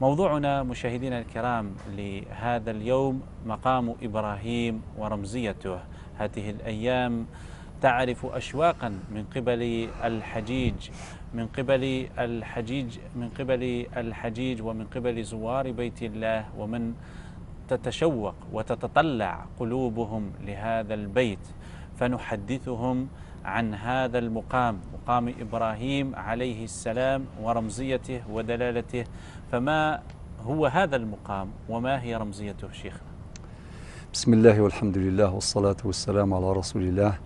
موضوعنا مشاهدينا الكرام لهذا اليوم مقام إبراهيم ورمزيته هذه الأيام تعرف أشواقا من قبل الحجيج من قبل الحجيج من قبل الحجيج ومن قبل زوار بيت الله ومن تتشوق وتتطلع قلوبهم لهذا البيت فنحدثهم عن هذا المقام مقام إبراهيم عليه السلام ورمزيته ودلالته فما هو هذا المقام وما هي رمزيته شيخنا بسم الله والحمد لله والصلاة والسلام على رسول الله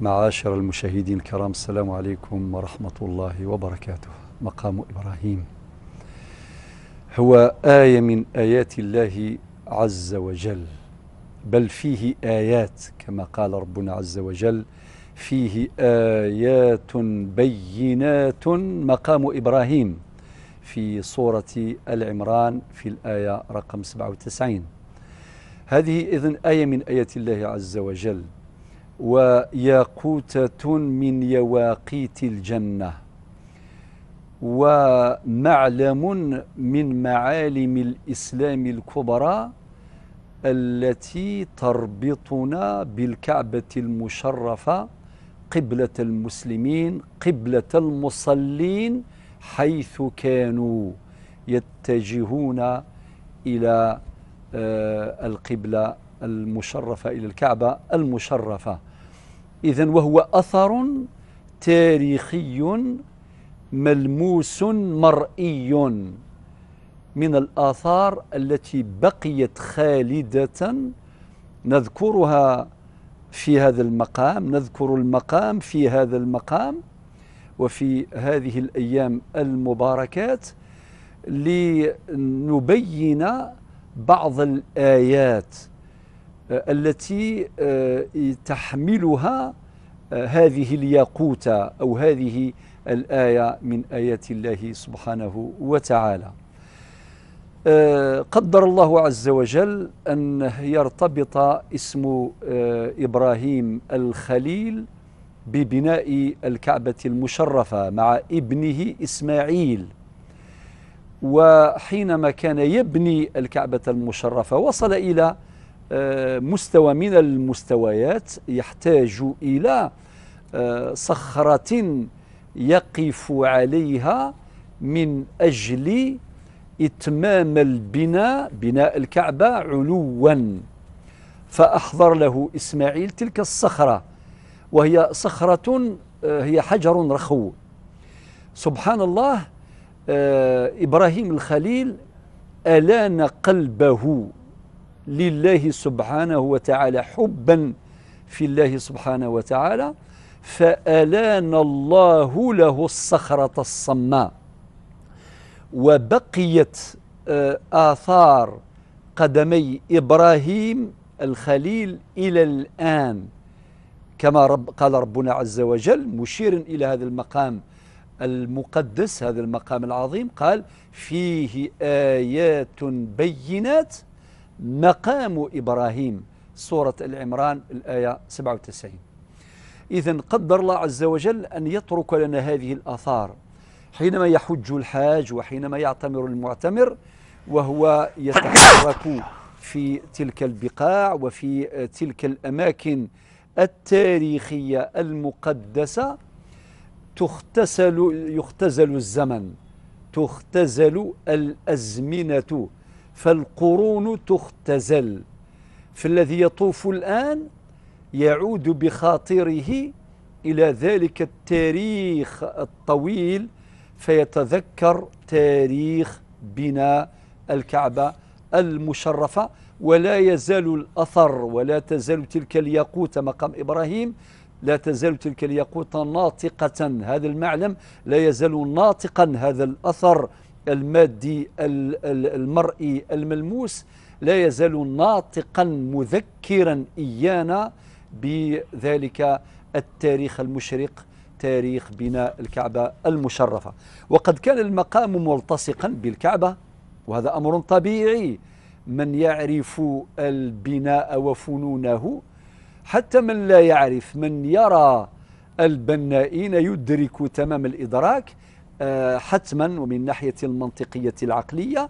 معاشر المشاهدين الكرام السلام عليكم ورحمة الله وبركاته مقام إبراهيم هو آية من آيات الله عز وجل بل فيه آيات كما قال ربنا عز وجل فيه آيات بينات مقام إبراهيم في سورة العمران في الآية رقم 97 هذه إذن آية من آيات الله عز وجل وياقوتة من يواقيت الجنة ومعلم من معالم الإسلام الكبرى التي تربطنا بالكعبة المشرفة قبلة المسلمين قبلة المصلين حيث كانوا يتجهون إلى آه، القبلة المشرفة إلى الكعبة المشرفة إذا وهو أثر تاريخي ملموس مرئي من الآثار التي بقيت خالدة نذكرها في هذا المقام نذكر المقام في هذا المقام وفي هذه الأيام المباركات لنبين بعض الآيات آه، التي آه، تحملها آه، هذه الياقوتة أو هذه الآية من آيات الله سبحانه وتعالى آه، قدر الله عز وجل أن يرتبط اسم آه، إبراهيم الخليل ببناء الكعبة المشرفة مع ابنه إسماعيل وحينما كان يبني الكعبة المشرفة وصل إلى آه، مستوى من المستويات يحتاج إلى صخرة يقف عليها من أجل إتمام البناء بناء الكعبة علوا فأحضر له إسماعيل تلك الصخرة وهي صخرة آه، هي حجر رخو سبحان الله آه، إبراهيم الخليل ألان قلبه لله سبحانه وتعالى حبا في الله سبحانه وتعالى فألان الله له الصخرة الصماء وبقيت آه، آثار قدمي إبراهيم الخليل إلى الآن كما رب قال ربنا عز وجل مشير إلى هذا المقام المقدس هذا المقام العظيم قال فيه آيات بينات مقام إبراهيم سورة العمران الآية 97 إذا قدر الله عز وجل أن يترك لنا هذه الآثار حينما يحج الحاج وحينما يعتمر المعتمر وهو يتحرك في تلك البقاع وفي تلك الأماكن التاريخية المقدسة تختزل يختزل الزمن تختزل الأزمنة فالقرون تختزل فالذي يطوف الآن يعود بخاطره إلى ذلك التاريخ الطويل فيتذكر تاريخ بناء الكعبة المشرفة ولا يزال الأثر ولا تزال تلك الياقوتة مقام إبراهيم لا تزال تلك الياقوتة ناطقة هذا المعلم لا يزال ناطقا هذا الأثر المادي المرئي الملموس لا يزال ناطقا مذكرا إيانا بذلك التاريخ المشرق تاريخ بناء الكعبة المشرفة وقد كان المقام ملتصقا بالكعبة وهذا أمر طبيعي من يعرف البناء وفنونه حتى من لا يعرف من يرى البنائين يدرك تمام الإدراك آه، حتما ومن ناحية المنطقية العقلية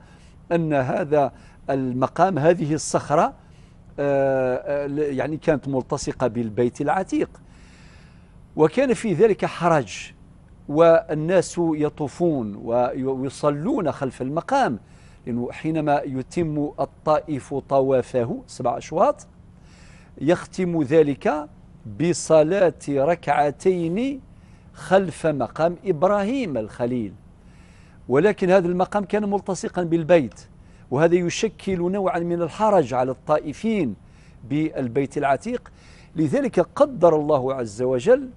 أن هذا المقام هذه الصخرة آه، آه، يعني كانت ملتصقة بالبيت العتيق وكان في ذلك حرج والناس يطوفون ويصلون خلف المقام لأنه حينما يتم الطائف طوافه سبع أشواط يختم ذلك بصلاة ركعتين خلف مقام إبراهيم الخليل ولكن هذا المقام كان ملتصقا بالبيت وهذا يشكل نوعا من الحرج على الطائفين بالبيت العتيق لذلك قدر الله عز وجل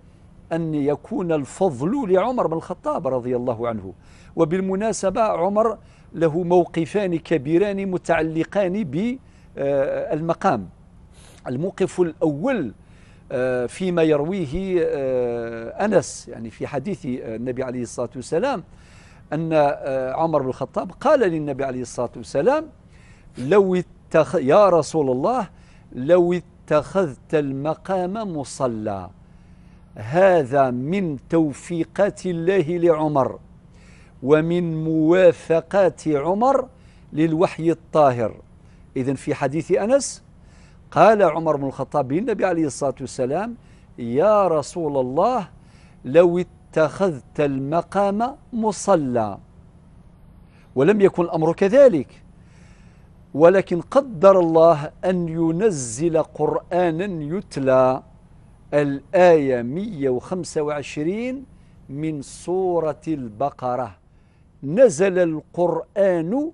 أن يكون الفضل لعمر بن الخطاب رضي الله عنه وبالمناسبة عمر له موقفان كبيران متعلقان بالمقام الموقف الأول آه، فيما يرويه آه، أنس يعني في حديث النبي عليه الصلاة والسلام أن آه، عمر بن الخطاب قال للنبي عليه الصلاة والسلام لو اتخ... يا رسول الله لو اتخذت المقام مصلى هذا من توفيقات الله لعمر ومن موافقات عمر للوحي الطاهر إذا في حديث أنس قال عمر بن الخطاب للنبي عليه الصلاة والسلام يا رسول الله لو اتخذت المقام مصلى ولم يكن الأمر كذلك ولكن قدر الله أن ينزل قرآنا يتلى الآية 125 من سورة البقرة نزل القرآن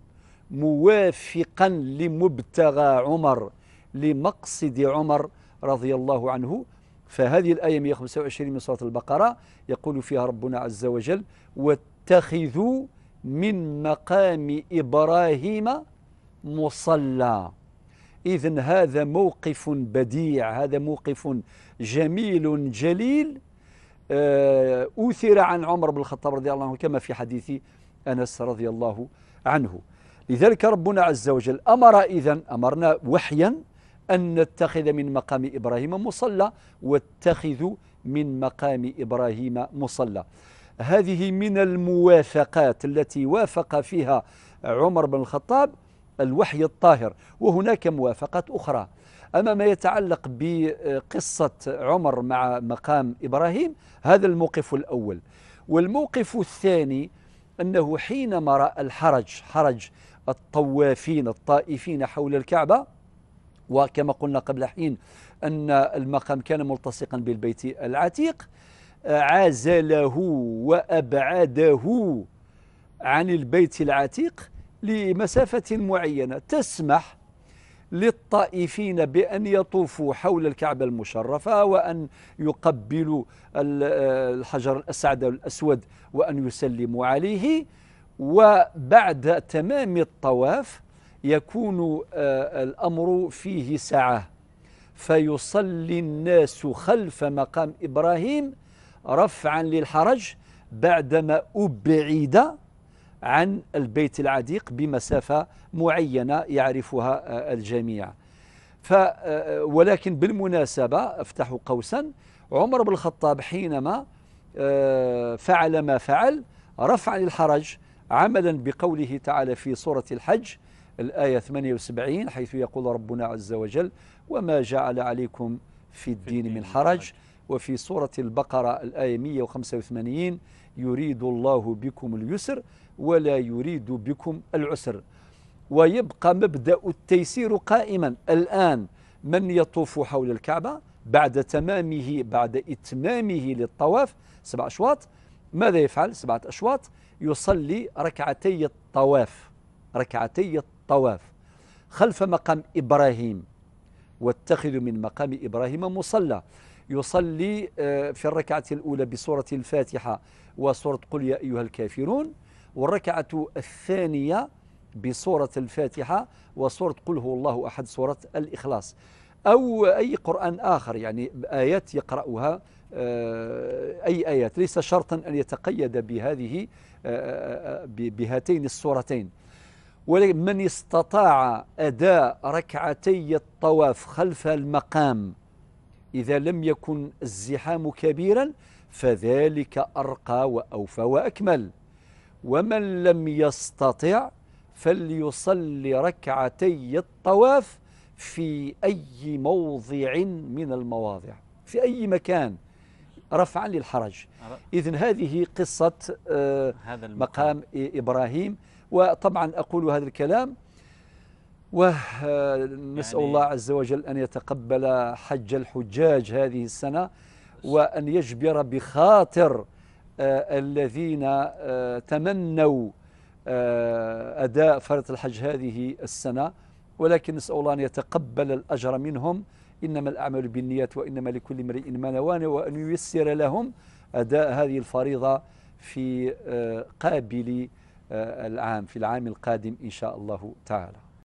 موافقا لمبتغى عمر لمقصد عمر رضي الله عنه فهذه الآية 125 من سورة البقرة يقول فيها ربنا عز وجل واتخذوا من مقام إبراهيم مصلى إذا هذا موقف بديع هذا موقف جميل جليل أثر آه، عن عمر بن الخطاب رضي الله عنه كما في حديث أنس رضي الله عنه لذلك ربنا عز وجل أمر إذا أمرنا وحيا أن نتخذ من مقام إبراهيم مصلى واتخذوا من مقام إبراهيم مصلى هذه من الموافقات التي وافق فيها عمر بن الخطاب الوحي الطاهر وهناك موافقات أخرى أما ما يتعلق بقصة عمر مع مقام إبراهيم هذا الموقف الأول والموقف الثاني أنه حينما رأى الحرج حرج الطوافين الطائفين حول الكعبة وكما قلنا قبل حين أن المقام كان ملتصقا بالبيت العتيق عازله وأبعده عن البيت العتيق لمسافة معينة تسمح للطائفين بأن يطوفوا حول الكعبة المشرفة وأن يقبلوا الحجر الأسعد الأسود وأن يسلموا عليه وبعد تمام الطواف يكون آه، الأمر فيه سعة فيصلي الناس خلف مقام إبراهيم رفعا للحرج بعدما أبعد عن البيت العتيق بمسافة معينة يعرفها آه، الجميع ف آه، آه، ولكن بالمناسبة افتحوا قوسا عمر بن الخطاب حينما فعل ما فعل رفع الحرج عملا بقوله تعالى في سورة الحج الآية 78 حيث يقول ربنا عز وجل وما جعل عليكم في الدين من حرج وفي سورة البقرة الآية 185 يريد الله بكم اليسر ولا يريد بكم العسر ويبقى مبدأ التيسير قائما الآن من يطوف حول الكعبة بعد تمامه بعد إتمامه للطواف سبع أشواط ماذا يفعل سبعة أشواط يصلي ركعتي الطواف ركعتي الطواف خلف مقام إبراهيم واتخذ من مقام إبراهيم مصلى يصلي آه، في الركعة الأولى بسورة الفاتحة وسورة قل يا أيها الكافرون والركعة الثانية بسورة الفاتحة وسورة قل هو الله أحد سورة الإخلاص أو أي قرآن آخر يعني آيات يقرأها آه، أي آيات ليس شرطا أن يتقيد بهذه آه، آه، بهاتين ولكن ومن استطاع أداء ركعتي الطواف خلف المقام إذا لم يكن الزحام كبيرا فذلك أرقى وأوفى وأكمل ومن لم يستطع فليصلي ركعتي الطواف في أي موضع من المواضع في أي مكان رفعا للحرج إذا هذه قصة آه، هذا مقام إبراهيم وطبعا أقول هذا الكلام ونسأل يعني الله عز وجل أن يتقبل حج الحجاج هذه السنة وأن يجبر بخاطر آه، الذين آه، تمنوا آه، أداء فرض الحج هذه السنة ولكن نسأل الله أن يتقبل الأجر منهم إنما الأعمال بالنيات وإنما لكل امرئ ما نوى وأن ييسر لهم أداء هذه الفريضة في قابل العام في العام القادم إن شاء الله تعالى